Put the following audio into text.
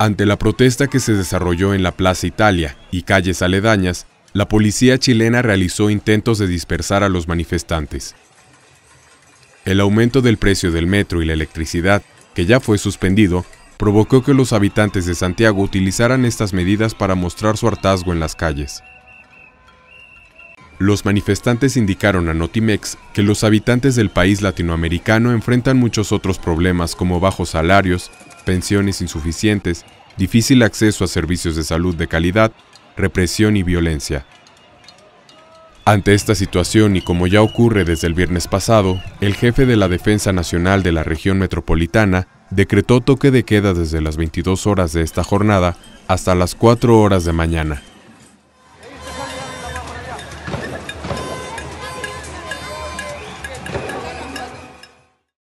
Ante la protesta que se desarrolló en la Plaza Italia y calles aledañas, la policía chilena realizó intentos de dispersar a los manifestantes. El aumento del precio del metro y la electricidad, que ya fue suspendido, provocó que los habitantes de Santiago utilizaran estas medidas para mostrar su hartazgo en las calles. Los manifestantes indicaron a Notimex que los habitantes del país latinoamericano enfrentan muchos otros problemas como bajos salarios, pensiones insuficientes, difícil acceso a servicios de salud de calidad, represión y violencia. Ante esta situación y como ya ocurre desde el viernes pasado, el jefe de la Defensa Nacional de la región metropolitana decretó toque de queda desde las 22 horas de esta jornada hasta las 4 horas de mañana.